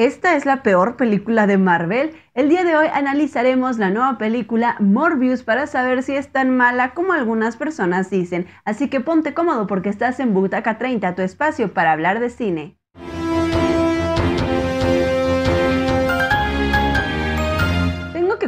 Esta es la peor película de Marvel. El día de hoy analizaremos la nueva película Morbius para saber si es tan mala como algunas personas dicen. Así que ponte cómodo porque estás en Butaca 30, tu espacio para hablar de cine.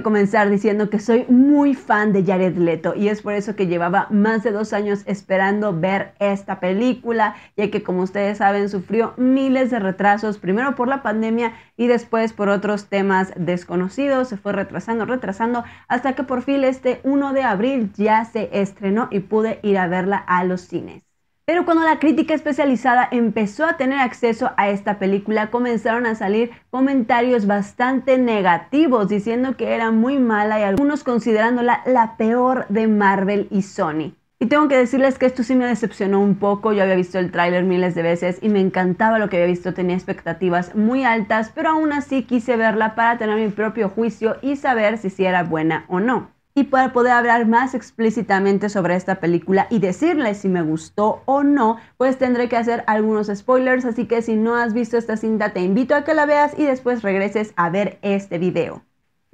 comenzar diciendo que soy muy fan de Jared Leto y es por eso que llevaba más de dos años esperando ver esta película, ya que como ustedes saben sufrió miles de retrasos, primero por la pandemia y después por otros temas desconocidos, se fue retrasando, retrasando, hasta que por fin este 1 de abril ya se estrenó y pude ir a verla a los cines. Pero cuando la crítica especializada empezó a tener acceso a esta película, comenzaron a salir comentarios bastante negativos diciendo que era muy mala y algunos considerándola la peor de Marvel y Sony. Y tengo que decirles que esto sí me decepcionó un poco, yo había visto el tráiler miles de veces y me encantaba lo que había visto, tenía expectativas muy altas, pero aún así quise verla para tener mi propio juicio y saber si era buena o no y para poder hablar más explícitamente sobre esta película y decirles si me gustó o no, pues tendré que hacer algunos spoilers, así que si no has visto esta cinta te invito a que la veas y después regreses a ver este video.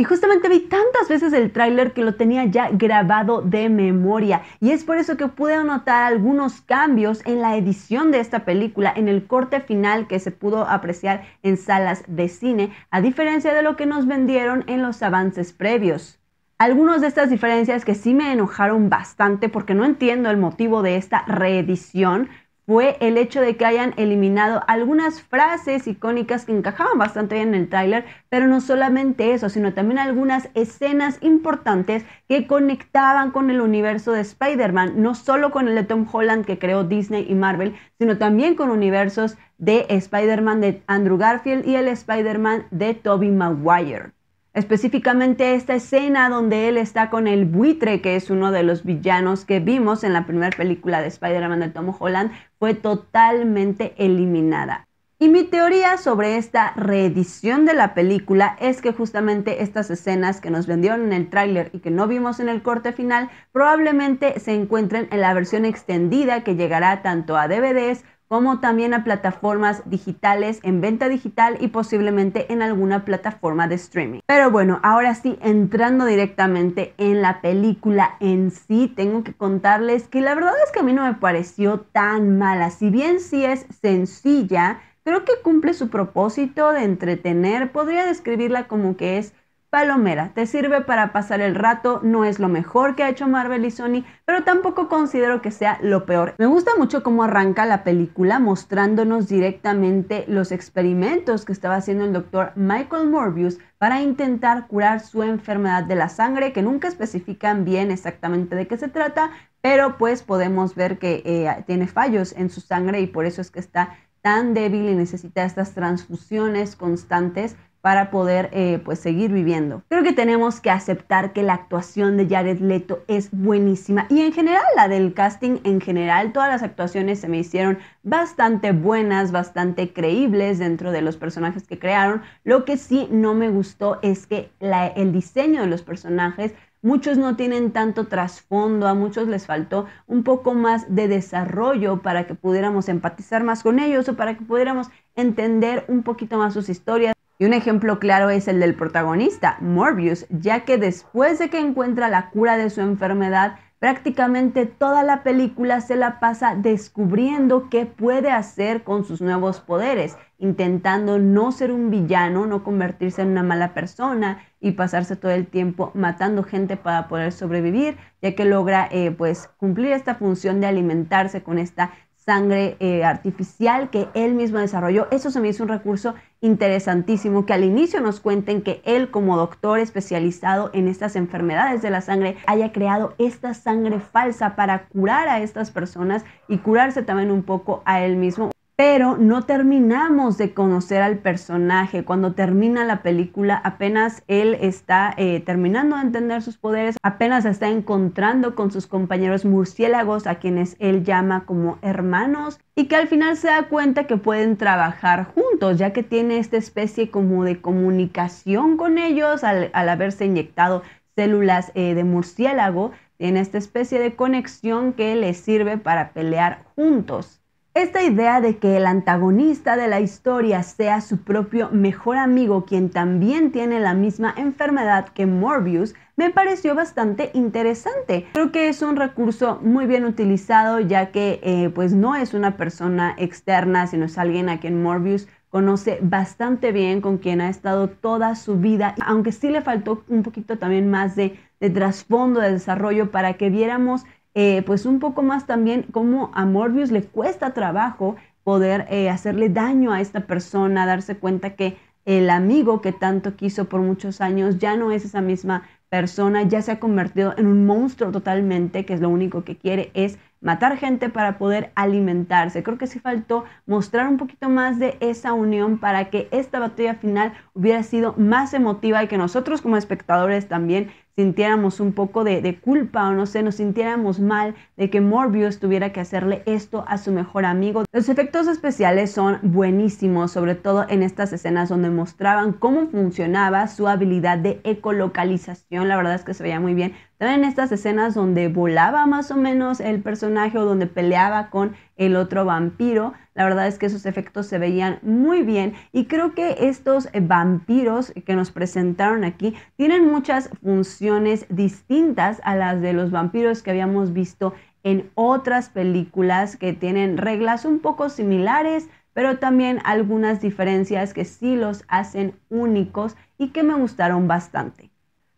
Y justamente vi tantas veces el tráiler que lo tenía ya grabado de memoria y es por eso que pude notar algunos cambios en la edición de esta película, en el corte final que se pudo apreciar en salas de cine, a diferencia de lo que nos vendieron en los avances previos. Algunas de estas diferencias que sí me enojaron bastante porque no entiendo el motivo de esta reedición fue el hecho de que hayan eliminado algunas frases icónicas que encajaban bastante bien en el tráiler, pero no solamente eso, sino también algunas escenas importantes que conectaban con el universo de Spider-Man, no solo con el de Tom Holland que creó Disney y Marvel, sino también con universos de Spider-Man de Andrew Garfield y el Spider-Man de Tobey Maguire. Específicamente esta escena donde él está con el buitre, que es uno de los villanos que vimos en la primera película de Spider-Man de Tom Holland, fue totalmente eliminada. Y mi teoría sobre esta reedición de la película es que justamente estas escenas que nos vendieron en el tráiler y que no vimos en el corte final probablemente se encuentren en la versión extendida que llegará tanto a DVDs como también a plataformas digitales en venta digital y posiblemente en alguna plataforma de streaming. Pero bueno, ahora sí, entrando directamente en la película en sí, tengo que contarles que la verdad es que a mí no me pareció tan mala, si bien sí es sencilla, creo que cumple su propósito de entretener, podría describirla como que es palomera, te sirve para pasar el rato, no es lo mejor que ha hecho Marvel y Sony, pero tampoco considero que sea lo peor. Me gusta mucho cómo arranca la película mostrándonos directamente los experimentos que estaba haciendo el doctor Michael Morbius para intentar curar su enfermedad de la sangre, que nunca especifican bien exactamente de qué se trata, pero pues podemos ver que eh, tiene fallos en su sangre y por eso es que está tan débil y necesita estas transfusiones constantes para poder eh, pues seguir viviendo. Creo que tenemos que aceptar que la actuación de Jared Leto es buenísima y en general la del casting en general, todas las actuaciones se me hicieron bastante buenas, bastante creíbles dentro de los personajes que crearon. Lo que sí no me gustó es que el diseño de los personajes Muchos no tienen tanto trasfondo, a muchos les faltó un poco más de desarrollo para que pudiéramos empatizar más con ellos o para que pudiéramos entender un poquito más sus historias. Y un ejemplo claro es el del protagonista, Morbius, ya que después de que encuentra la cura de su enfermedad, prácticamente toda la película se la pasa descubriendo qué puede hacer con sus nuevos poderes, intentando no ser un villano, no convertirse en una mala persona y pasarse todo el tiempo matando gente para poder sobrevivir, ya que logra eh, pues cumplir esta función de alimentarse con esta sangre eh, artificial que él mismo desarrolló. Eso se me hizo un recurso interesantísimo que al inicio nos cuenten que él como doctor especializado en estas enfermedades de la sangre haya creado esta sangre falsa para curar a estas personas y curarse también un poco a él mismo. Pero no terminamos de conocer al personaje. Cuando termina la película, apenas él está eh, terminando de entender sus poderes, apenas está encontrando con sus compañeros murciélagos, a quienes él llama como hermanos, y que al final se da cuenta que pueden trabajar juntos ya que tiene esta especie como de comunicación con ellos al, haberse inyectado células eh, de murciélago, tiene esta especie de conexión que les sirve para pelear juntos. Esta idea de que el antagonista de la historia sea su propio mejor amigo, quien también tiene la misma enfermedad que Morbius, me pareció bastante interesante. Creo que es un recurso muy bien utilizado, ya que eh, pues no es una persona externa, sino es alguien a quien Morbius conoce bastante bien, con quien ha estado toda su vida, aunque sí le faltó un poquito también más de, trasfondo, de desarrollo, para que viéramos eh, pues un poco más también cómo a Morbius le cuesta trabajo poder eh, hacerle daño a esta persona, darse cuenta que el amigo que tanto quiso por muchos años ya no es esa misma persona, ya se ha convertido en un monstruo totalmente, que es lo único que quiere es matar gente para poder alimentarse. Creo que sí faltó mostrar un poquito más de esa unión para que esta batalla final hubiera sido más emotiva y que nosotros como espectadores también sintiéramos un poco de, culpa o no sé, nos sintiéramos mal de que Morbius tuviera que hacerle esto a su mejor amigo. Los efectos especiales son buenísimos, sobre todo en estas escenas donde mostraban cómo funcionaba su habilidad de ecolocalización, la verdad es que se veía muy bien. También en estas escenas donde volaba más o menos el personaje o donde peleaba con el otro vampiro, la verdad es que esos efectos se veían muy bien y creo que estos eh, vampiros que nos presentaron aquí tienen muchas funciones distintas a las de los vampiros que habíamos visto en otras películas que tienen reglas un poco similares, pero también algunas diferencias que sí los hacen únicos y que me gustaron bastante.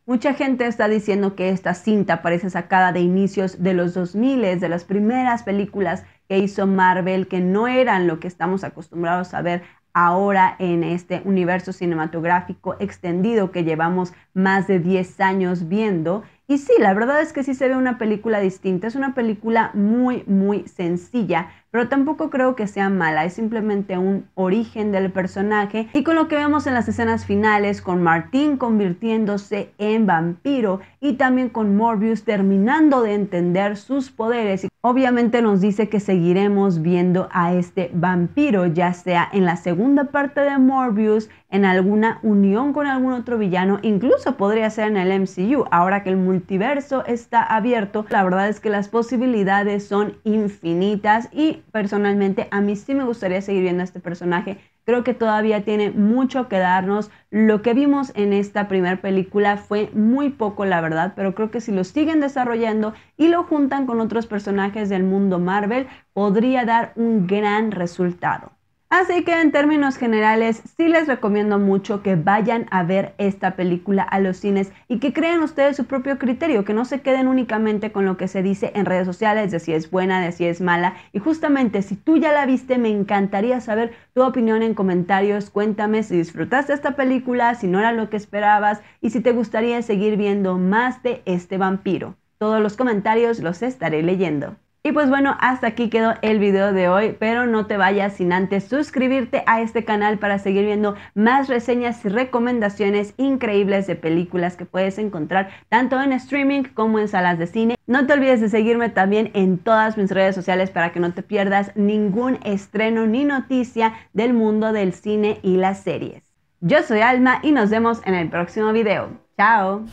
Mucha gente está diciendo que esta cinta parece sacada de inicios de los 2000, de las primeras películas que hizo Marvel, que no eran lo que estamos acostumbrados a ver ahora en este universo cinematográfico extendido que llevamos más de 10 años viendo. Y sí, la verdad es que sí se ve una película distinta, es una película muy, muy sencilla, pero tampoco creo que sea mala, es simplemente un origen del personaje y con lo que vemos en las escenas finales, con Martín convirtiéndose en vampiro y también con Morbius terminando de entender sus poderes obviamente nos dice que seguiremos viendo a este vampiro, ya sea en la segunda parte de Morbius, en alguna unión con algún otro villano, incluso podría ser en el MCU. Ahora que el multiverso está abierto, la verdad es que las posibilidades son infinitas y personalmente a mí sí me gustaría seguir viendo a este personaje Creo que todavía tiene mucho que darnos. Lo que vimos en esta primera película fue muy poco, la verdad, pero creo que si lo siguen desarrollando y lo juntan con otros personajes del mundo Marvel, podría dar un gran resultado. Así que en términos generales, sí les recomiendo mucho que vayan a ver esta película a los cines y que creen ustedes su propio criterio, que no se queden únicamente con lo que se dice en redes sociales de si es buena, de si es mala. Y justamente si tú ya la viste, me encantaría saber tu opinión en comentarios. Cuéntame si disfrutaste esta película, si no era lo que esperabas y si te gustaría seguir viendo más de este vampiro. Todos los comentarios los estaré leyendo. Y pues bueno, hasta aquí quedó el video de hoy, pero no te vayas sin antes suscribirte a este canal para seguir viendo más reseñas y recomendaciones increíbles de películas que puedes encontrar tanto en streaming como en salas de cine. No te olvides de seguirme también en todas mis redes sociales para que no te pierdas ningún estreno ni noticia del mundo del cine y las series. Yo soy Alma y nos vemos en el próximo video. ¡Chao!